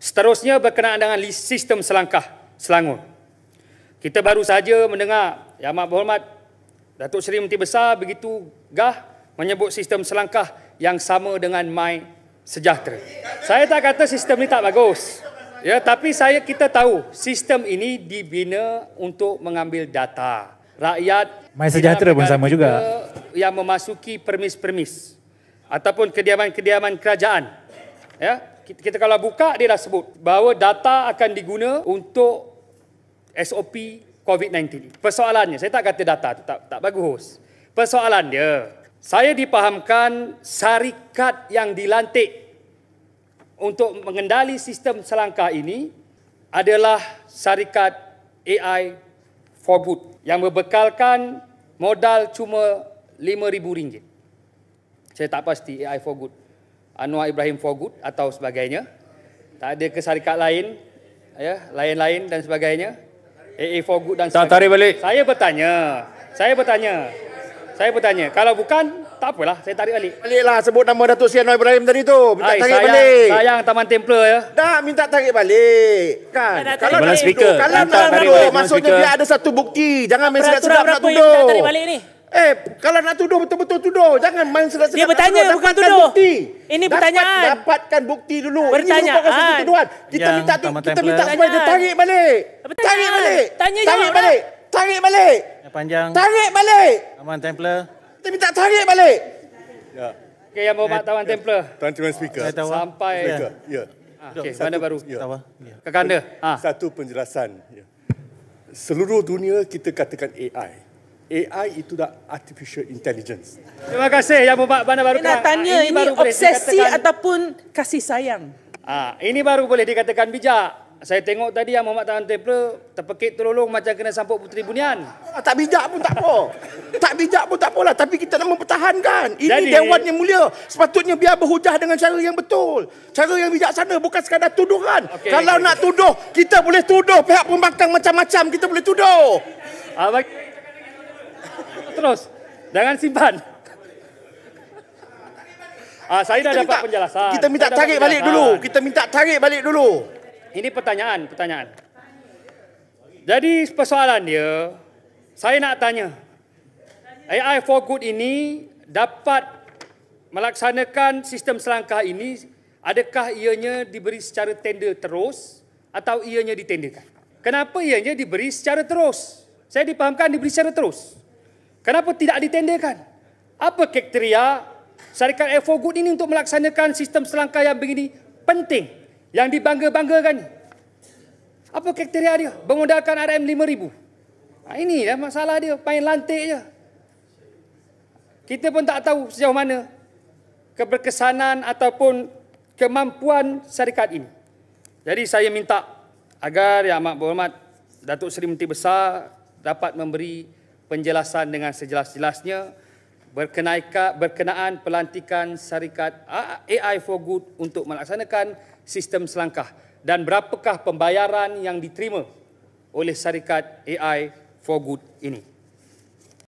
Seterusnya berkenaan dengan sistem selangkah Selangor. Kita baru saja mendengar Yang Amat Berhormat Datuk Seri Menteri Besar begitu gah menyebut sistem selangkah yang sama dengan My Sejahtera. Saya tak kata sistem ini tak bagus. Ya, tapi saya kita tahu sistem ini dibina untuk mengambil data rakyat My Sejahtera pun sama juga yang memasuki permis-permis ataupun kediaman-kediaman kerajaan. Ya, kita, kita kalau buka dia dah sebut bahawa data akan diguna untuk SOP COVID-19. Persoalannya, saya tak kata data tu tak tak bagus. Persoalan dia, saya dipahamkan syarikat yang dilantik untuk mengendali sistem selangkah ini adalah syarikat AI for Good yang berbekalkan modal cuma RM5,000. Saya tak pasti AI for Good. Anwar Ibrahim Fogut atau sebagainya. Tak ada ke syarikat lain, ya, lain-lain dan sebagainya. AA Fogut dan sebagainya. Tak tarik balik. Saya bertanya. Saya bertanya. Saya bertanya. Kalau bukan, tak apalah. Saya tarik balik. Baliklah sebut nama Datuk Sri Anwar Ibrahim tadi tu. Minta Hai, tarik sayang, balik. Sayang Taman Temple ya. Tak, minta tarik balik. Kan? Tak kalau tarik. nak duduk, kalau nak duduk, maksudnya dia ada satu bukti. Jangan main silap-silap tak duduk. Minta tarik balik ni. Eh, kalau nak tuduh betul-betul tuduh, jangan main sedap Dia bertanya tuduh, bukan tuduh. Bukti. Ini Dapat, pertanyaan. Dapatkan bukti dulu. Pertanyaan. Ini merupakan satu kan? tuduhan. Kita Yang minta kita minta supaya dia tarik balik. Pertanyaan. Tarik balik. Tanya tarik jawab balik. Tarik balik. Tarik Panjang. Tarik balik. Taman Templar. Kita minta tarik balik. Ya. Okey, yang berhormat Taman eh, Templar. Tuan Tuan Speaker. Saya tahu. Sampai. Ya. ya. Ah, okay, mana baru? Ya. Tawa. Ya. Kekanda. Ha. Ah. Satu penjelasan. Ya. Seluruh dunia kita katakan AI. AI itu dah artificial intelligence. Terima kasih Yang Bapak Bandar Baru. Nak tanya ini, ini obsesi ataupun kasih sayang? Ah, ini baru boleh dikatakan bijak. Saya tengok tadi yang Muhammad Tahan Tepla terpekit terlolong macam kena sampuk Puteri Bunian. Ah, tak bijak pun tak apa. tak bijak pun tak apalah. Tapi kita nak mempertahankan. Ini Jadi, Dewan yang mulia. Sepatutnya biar berhujah dengan cara yang betul. Cara yang bijak sana bukan sekadar tuduhan. Okay, Kalau okay, nak tuduh, kita boleh tuduh. Pihak pembangkang macam-macam kita boleh tuduh. Ah, terus. Jangan simpan. Ah, saya dah dapat penjelasan. Kita minta saya tarik balik dulu. Kita minta tarik balik dulu. Ini pertanyaan, pertanyaan. Jadi persoalan dia, saya nak tanya. AI for good ini dapat melaksanakan sistem selangkah ini adakah ianya diberi secara tender terus atau ianya ditenderkan? Kenapa ianya diberi secara terus? Saya dipahamkan diberi secara terus. Kenapa tidak ditenderkan? Apa kriteria syarikat F4 Good ini untuk melaksanakan sistem selangkah yang begini penting yang dibangga-banggakan? Apa kriteria dia? Mengundangkan RM5,000. Ha, ini ya masalah dia, main lantik je. Kita pun tak tahu sejauh mana keberkesanan ataupun kemampuan syarikat ini. Jadi saya minta agar Yang Amat Berhormat Datuk Seri Menteri Besar dapat memberi penjelasan dengan sejelas-jelasnya berkenaan pelantikan syarikat AI for Good untuk melaksanakan sistem selangkah dan berapakah pembayaran yang diterima oleh syarikat AI for Good ini.